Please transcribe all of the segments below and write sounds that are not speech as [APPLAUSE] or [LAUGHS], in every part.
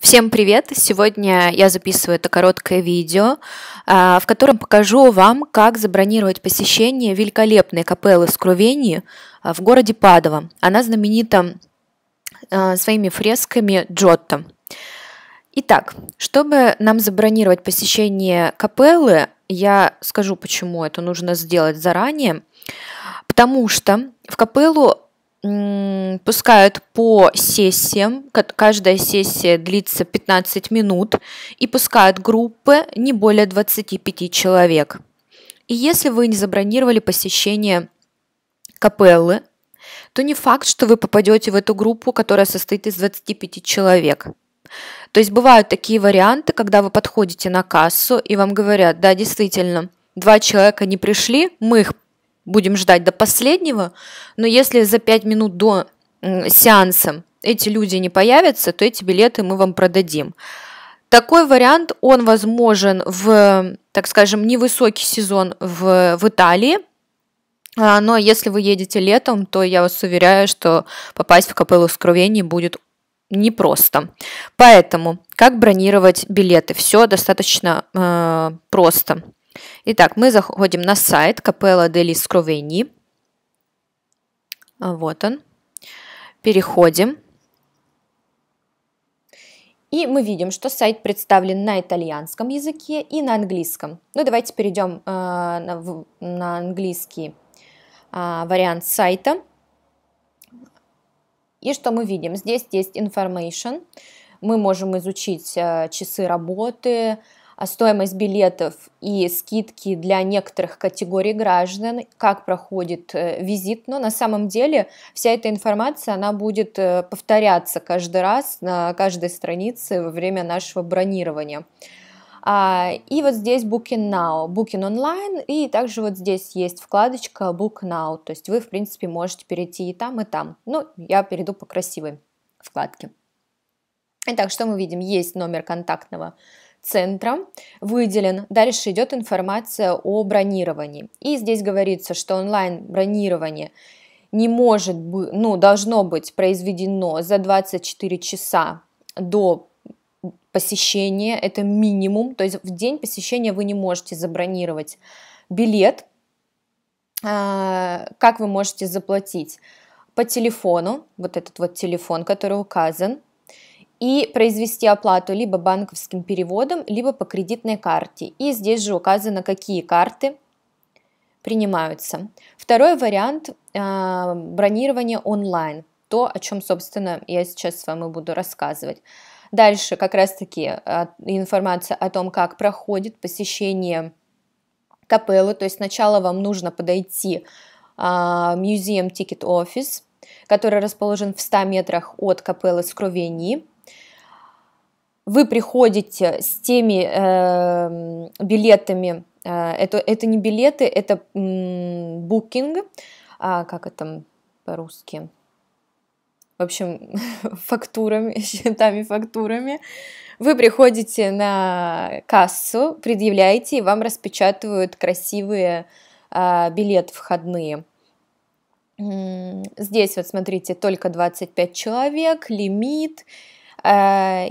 Всем привет! Сегодня я записываю это короткое видео, а, в котором покажу вам, как забронировать посещение великолепной капеллы в Скрувении а, в городе Падово. Она знаменита а, своими фресками Джотто. Итак, чтобы нам забронировать посещение капеллы, я скажу, почему это нужно сделать заранее. Потому что в капеллу пускают по сессиям, каждая сессия длится 15 минут, и пускают группы не более 25 человек. И если вы не забронировали посещение капеллы, то не факт, что вы попадете в эту группу, которая состоит из 25 человек. То есть бывают такие варианты, когда вы подходите на кассу и вам говорят, да, действительно, два человека не пришли, мы их будем ждать до последнего, но если за 5 минут до сеанса эти люди не появятся, то эти билеты мы вам продадим. Такой вариант, он возможен в, так скажем, невысокий сезон в, в Италии, а, но если вы едете летом, то я вас уверяю, что попасть в капеллу Скровении будет непросто. Поэтому, как бронировать билеты? Все достаточно э, просто. Итак, мы заходим на сайт Капелла дели Скровени. А, вот он. Переходим. И мы видим, что сайт представлен на итальянском языке и на английском. Ну, давайте перейдем э, на, в, на английский э, вариант сайта. И что мы видим? Здесь есть information. Мы можем изучить э, часы работы, а стоимость билетов и скидки для некоторых категорий граждан, как проходит э, визит, но на самом деле вся эта информация, она будет э, повторяться каждый раз на каждой странице во время нашего бронирования. А, и вот здесь Booking Now, Booking Online, и также вот здесь есть вкладочка Book Now, то есть вы, в принципе, можете перейти и там, и там. Ну, я перейду по красивой вкладке. Итак, что мы видим? Есть номер контактного центра выделен. Дальше идет информация о бронировании. И здесь говорится, что онлайн-бронирование не может быть, ну, должно быть произведено за 24 часа до посещения, это минимум, то есть в день посещения вы не можете забронировать билет, а, как вы можете заплатить по телефону, вот этот вот телефон, который указан, и произвести оплату либо банковским переводом, либо по кредитной карте. И здесь же указано, какие карты принимаются. Второй вариант э, бронирование онлайн, то, о чем, собственно, я сейчас с вами буду рассказывать. Дальше как раз-таки а, информация о том, как проходит посещение капеллы, то есть сначала вам нужно подойти э, Museum Ticket Office, который расположен в 100 метрах от капеллы Скровении, вы приходите с теми э, билетами, э, это, это не билеты, это букинг, а, как это по-русски, в общем, [LAUGHS] фактурами, [LAUGHS] счетами, фактурами. Вы приходите на кассу, предъявляете, и вам распечатывают красивые э, а, билеты входные. Здесь вот смотрите, только 25 человек, лимит. Э,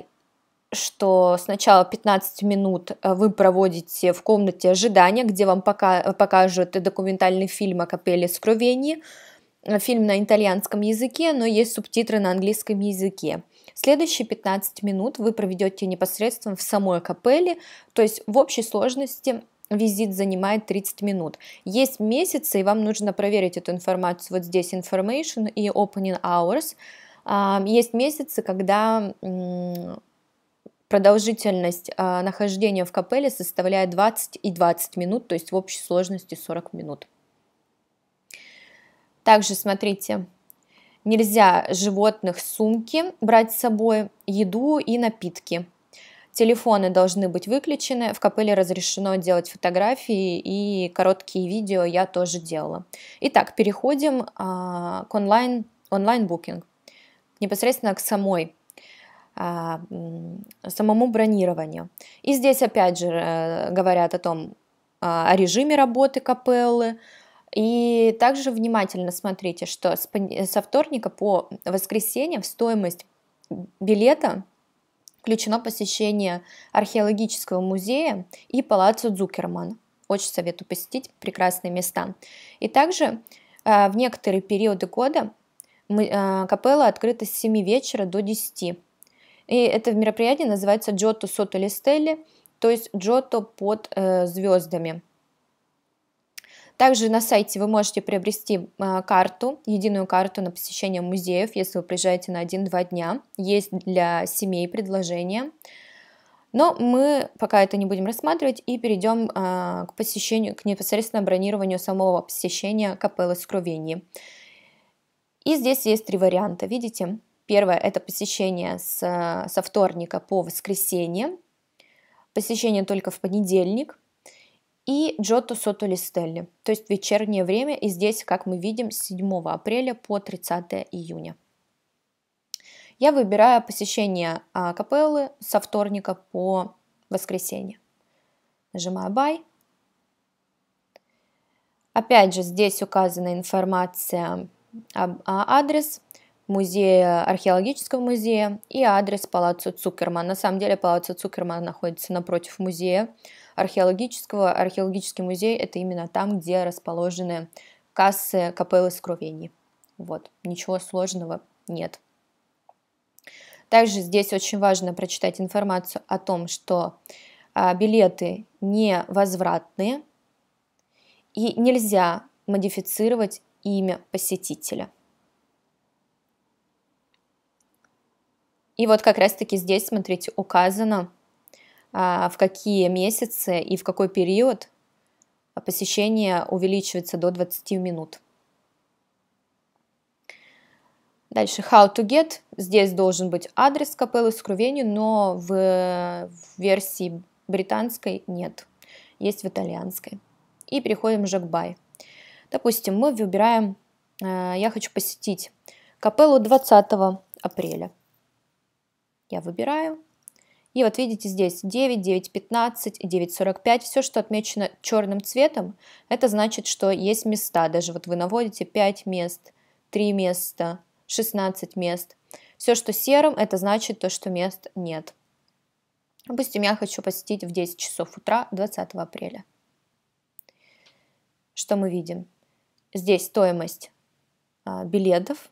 что сначала 15 минут э, вы проводите в комнате ожидания, где вам пока, э, покажут документальный фильм о капелле Скровении, э, фильм на итальянском языке, но есть субтитры на английском языке. Следующие 15 минут вы проведете непосредственно в самой капелле, то есть в общей сложности визит занимает 30 минут. Есть месяцы, и вам нужно проверить эту информацию. Вот здесь information и opening hours. Есть месяцы, когда Продолжительность э, нахождения в капеле составляет 20 и 20 минут, то есть в общей сложности 40 минут. Также смотрите, нельзя животных сумки брать с собой, еду и напитки. Телефоны должны быть выключены, в капеле разрешено делать фотографии и короткие видео я тоже делала. Итак, переходим э, к онлайн, онлайн непосредственно к самой а, самому бронированию. И здесь опять же э, говорят о том, а, о режиме работы капеллы. И также внимательно смотрите, что со вторника по воскресенье в стоимость билета включено посещение археологического музея и палацу Дзукерман. Очень советую посетить прекрасные места. И также а, в некоторые периоды года капелла открыта с 7 вечера до 10. И это мероприятие называется Джото Сото то есть Джото под э, звездами. Также на сайте вы можете приобрести э, карту, единую карту на посещение музеев, если вы приезжаете на 1-2 дня. Есть для семей предложение. Но мы пока это не будем рассматривать и перейдем э, к посещению, к непосредственно бронированию самого посещения капеллы Скровении. И здесь есть три варианта, видите? Первое – это посещение с, со вторника по воскресенье, посещение только в понедельник и джоту Сотули Стелли, то есть вечернее время, и здесь, как мы видим, с 7 апреля по 30 июня. Я выбираю посещение а, капеллы со вторника по воскресенье. Нажимаю «Buy». Опять же, здесь указана информация об а адрес – музея, археологического музея и адрес Палаццо Цукерман. На самом деле Палаццо Цукерман находится напротив музея археологического. Археологический музей – это именно там, где расположены кассы капеллы Скровений. Вот, ничего сложного нет. Также здесь очень важно прочитать информацию о том, что а, билеты невозвратные и нельзя модифицировать имя посетителя. И вот как раз-таки здесь, смотрите, указано, а, в какие месяцы и в какой период посещение увеличивается до 20 минут. Дальше how to get. Здесь должен быть адрес капеллы Скрувени, но в версии британской нет. Есть в итальянской. И переходим к buy. Допустим, мы выбираем, а, я хочу посетить капеллу 20 апреля. Я выбираю. И вот видите здесь 9, 9, 15 и 9,45. Все, что отмечено черным цветом, это значит, что есть места. Даже вот вы наводите 5 мест, 3 места, 16 мест. Все, что серым, это значит то, что мест нет. Допустим, я хочу посетить в 10 часов утра 20 апреля. Что мы видим? Здесь стоимость а, билетов,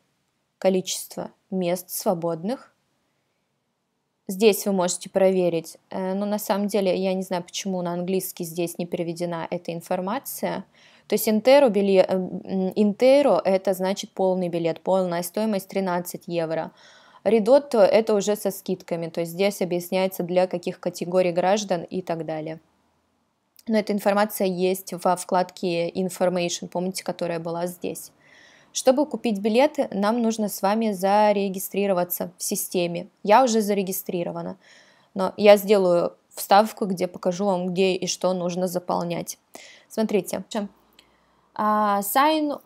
количество мест свободных, Здесь вы можете проверить, э, но на самом деле я не знаю, почему на английский здесь не переведена эта информация. То есть интеро, билет, э, интеро это значит полный билет, полная стоимость 13 евро. Редотто это уже со скидками, то есть здесь объясняется для каких категорий граждан и так далее. Но эта информация есть во вкладке Information, помните, которая была здесь. Чтобы купить билеты, нам нужно с вами зарегистрироваться в системе. Я уже зарегистрирована, но я сделаю вставку, где покажу вам, где и что нужно заполнять. Смотрите. Uh, sign,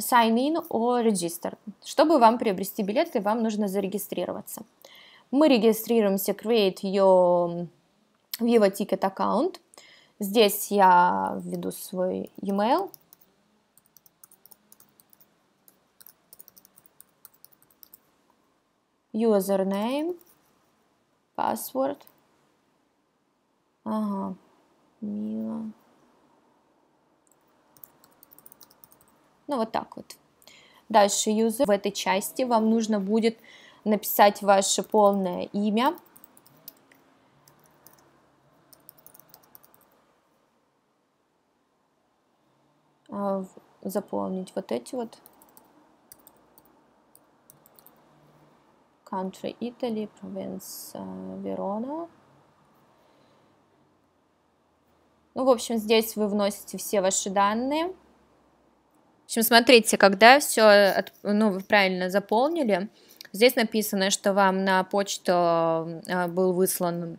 sign in or register. Чтобы вам приобрести билеты, вам нужно зарегистрироваться. Мы регистрируемся create your Viva Ticket аккаунт. Здесь я введу свой email, Username, password. Ага, Мила. Ну, вот так вот. Дальше user. В этой части вам нужно будет написать ваше полное имя. А, заполнить вот эти вот country Italy, province Верона. Ну, в общем, здесь вы вносите все ваши данные. В общем, смотрите, когда все, ну, вы правильно заполнили, здесь написано, что вам на почту э, был выслан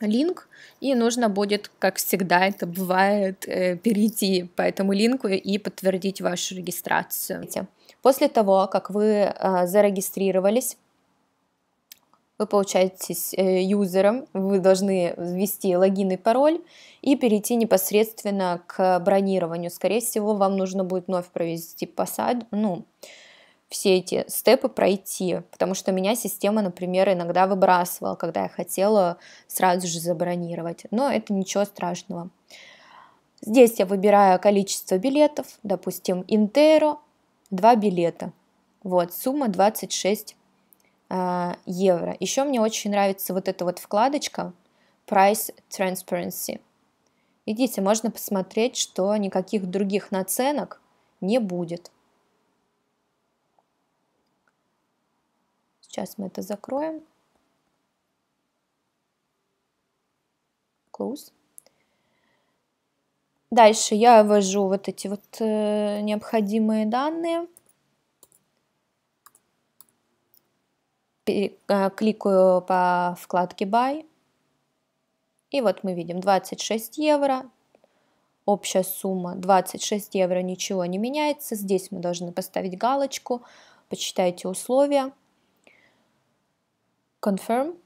линк, и нужно будет, как всегда это бывает, э, перейти по этому линку и подтвердить вашу регистрацию. После того, как вы э, зарегистрировались, вы получаетесь э, юзером, вы должны ввести логин и пароль и перейти непосредственно к бронированию. Скорее всего, вам нужно будет вновь провести посад, ну, все эти степы пройти, потому что меня система, например, иногда выбрасывала, когда я хотела сразу же забронировать, но это ничего страшного. Здесь я выбираю количество билетов, допустим, Интеро, 2 билета, вот, сумма 26 Э, евро. Еще мне очень нравится вот эта вот вкладочка Price Transparency. Идите, можно посмотреть, что никаких других наценок не будет. Сейчас мы это закроем. Close. Дальше я ввожу вот эти вот э, необходимые данные – Э, кликаю по вкладке Buy. И вот мы видим 26 евро, общая сумма 26 евро, ничего не меняется. Здесь мы должны поставить галочку, почитайте условия. Confirm.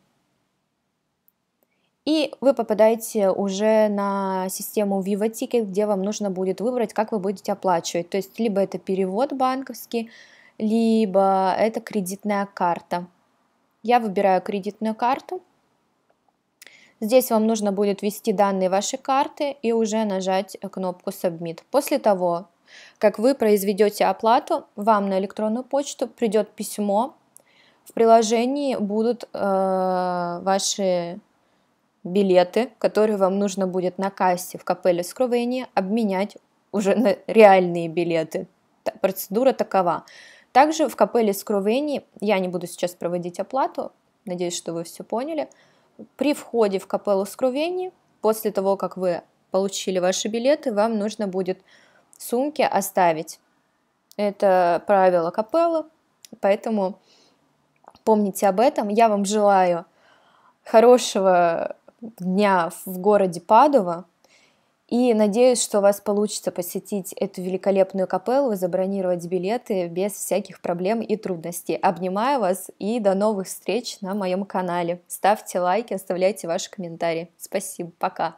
И вы попадаете уже на систему Viva Ticket, где вам нужно будет выбрать, как вы будете оплачивать. То есть либо это перевод банковский, либо это кредитная карта. Я выбираю кредитную карту. Здесь вам нужно будет ввести данные вашей карты и уже нажать э, кнопку Submit. После того, как вы произведете оплату, вам на электронную почту придет письмо. В приложении будут э, ваши билеты, которые вам нужно будет на кассе в капелле Скровения обменять уже на реальные билеты. Процедура такова. Также в капелле Скровени, я не буду сейчас проводить оплату, надеюсь, что вы все поняли, при входе в капеллу Скровени, после того, как вы получили ваши билеты, вам нужно будет сумки оставить. Это правило капеллы, поэтому помните об этом. Я вам желаю хорошего дня в городе Падова, и надеюсь, что у вас получится посетить эту великолепную капеллу, забронировать билеты без всяких проблем и трудностей. Обнимаю вас и до новых встреч на моем канале. Ставьте лайки, оставляйте ваши комментарии. Спасибо, пока.